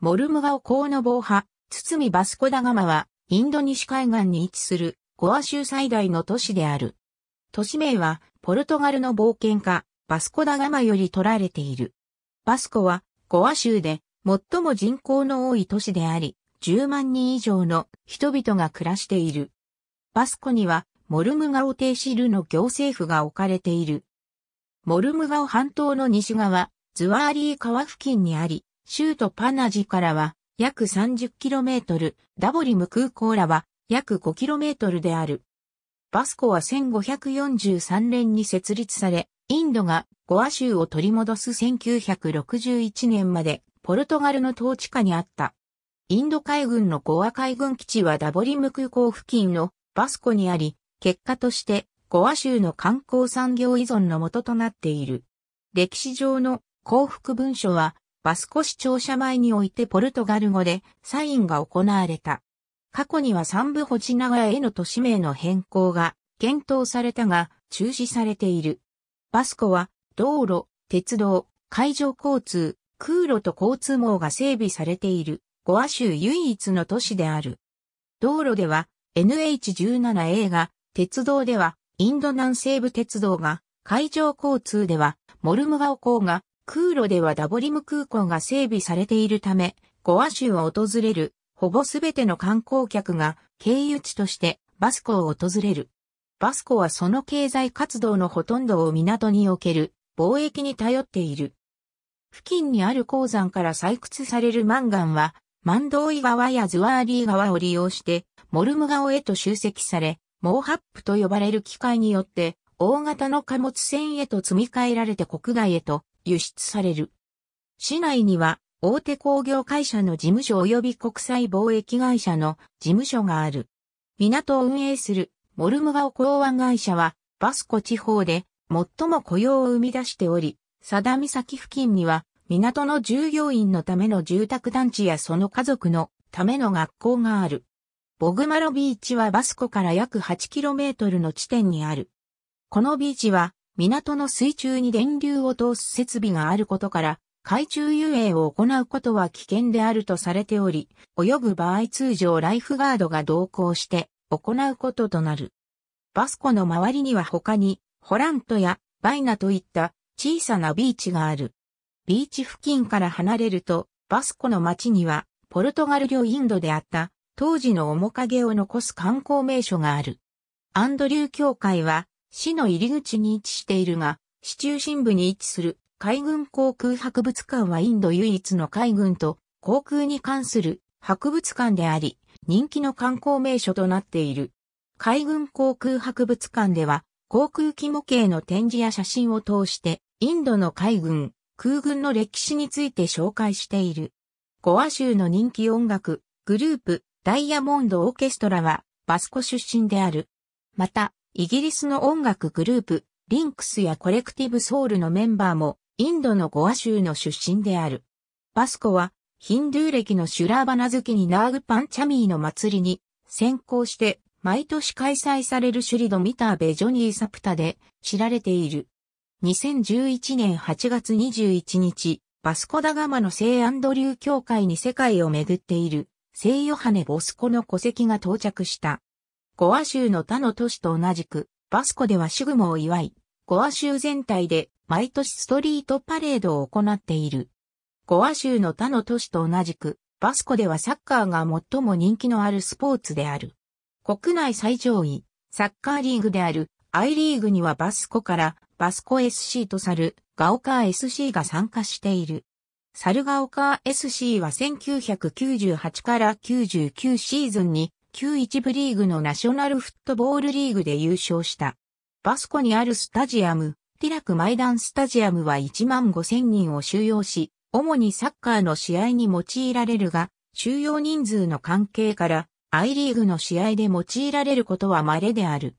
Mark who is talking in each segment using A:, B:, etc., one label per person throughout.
A: モルムガオ港の防波、堤バスコダガマは、インド西海岸に位置する、ゴア州最大の都市である。都市名は、ポルトガルの冒険家、バスコダガマより取られている。バスコは、ゴア州で、最も人口の多い都市であり、10万人以上の人々が暮らしている。バスコには、モルムガオテイシルの行政府が置かれている。モルムガオ半島の西側、ズワーリー川付近にあり、州都パナジからは約 30km、ダボリム空港らは約 5km である。バスコは1543年に設立され、インドがゴア州を取り戻す1961年までポルトガルの統治下にあった。インド海軍のゴア海軍基地はダボリム空港付近のバスコにあり、結果としてゴア州の観光産業依存のととなっている。歴史上の幸福文書はバスコ市庁舎前においてポルトガル語でサインが行われた。過去には三部ホなナガへの都市名の変更が検討されたが中止されている。バスコは道路、鉄道、海上交通、空路と交通網が整備されているゴア州唯一の都市である。道路では NH17A が、鉄道ではインド南西部鉄道が、海上交通ではモルムガオ港が、空路ではダボリム空港が整備されているため、ゴア州を訪れるほぼすべての観光客が経由地としてバスコを訪れる。バスコはその経済活動のほとんどを港における貿易に頼っている。付近にある鉱山から採掘されるマンガンは、マンドーイ川やズワーリー川を利用して、モルム川へと集積され、モーハップと呼ばれる機械によって、大型の貨物船へと積み替えられて国外へと輸出される。市内には大手工業会社の事務所及び国際貿易会社の事務所がある。港を運営するモルムガオ港湾会社はバスコ地方で最も雇用を生み出しており、佐田岬付近には港の従業員のための住宅団地やその家族のための学校がある。ボグマロビーチはバスコから約 8km の地点にある。このビーチは港の水中に電流を通す設備があることから、海中遊泳を行うことは危険であるとされており、泳ぐ場合通常ライフガードが同行して行うこととなる。バスコの周りには他に、ホラントやバイナといった小さなビーチがある。ビーチ付近から離れると、バスコの町には、ポルトガル領インドであった、当時の面影を残す観光名所がある。アンドリュー教会は、市の入り口に位置しているが、市中心部に位置する海軍航空博物館はインド唯一の海軍と航空に関する博物館であり、人気の観光名所となっている。海軍航空博物館では、航空機模型の展示や写真を通して、インドの海軍、空軍の歴史について紹介している。ゴア州の人気音楽、グループ、ダイヤモンドオーケストラは、バスコ出身である。また、イギリスの音楽グループ、リンクスやコレクティブソウルのメンバーも、インドのゴア州の出身である。バスコは、ヒンドゥー歴のシュラーバナ好きにナーグパンチャミーの祭りに、先行して、毎年開催されるシュリドミターベジョニーサプタで知られている。2011年8月21日、バスコダガマの聖アンドリュー教会に世界を巡っている、聖ヨハネ・ボスコの戸籍が到着した。ゴア州の他の都市と同じく、バスコではシグモを祝い、ゴア州全体で毎年ストリートパレードを行っている。ゴア州の他の都市と同じく、バスコではサッカーが最も人気のあるスポーツである。国内最上位、サッカーリーグである I リーグにはバスコからバスコ SC とサルガオカー SC が参加している。サルガオカー SC は1998から99シーズンに旧一部リーグのナショナルフットボールリーグで優勝した。バスコにあるスタジアム、ティラクマイダンスタジアムは1万5000人を収容し、主にサッカーの試合に用いられるが、収容人数の関係から、アイリーグの試合で用いられることは稀である。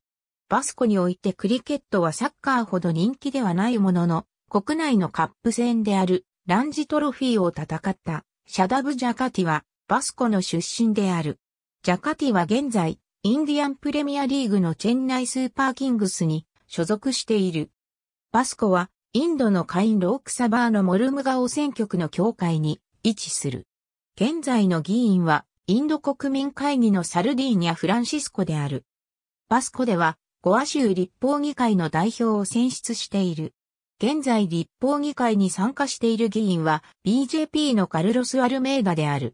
A: バスコにおいてクリケットはサッカーほど人気ではないものの、国内のカップ戦であるランジトロフィーを戦ったシャダブ・ジャカティはバスコの出身である。ジャカティは現在、インディアンプレミアリーグのチェンナイスーパーキングスに所属している。バスコは、インドのカインロークサバーのモルムガオ選挙区の協会に位置する。現在の議員は、インド国民会議のサルディーニャ・フランシスコである。バスコでは、ゴア州立法議会の代表を選出している。現在立法議会に参加している議員は BJP のカルロス・アルメーダである。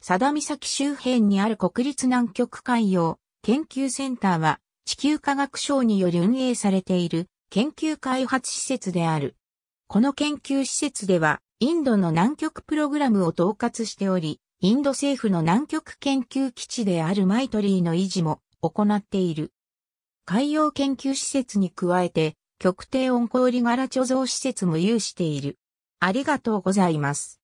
A: 佐田岬周辺にある国立南極海洋研究センターは地球科学省により運営されている研究開発施設である。この研究施設ではインドの南極プログラムを統括しており、インド政府の南極研究基地であるマイトリーの維持も行っている。海洋研究施設に加えて、極低温氷柄貯蔵施設も有している。ありがとうございます。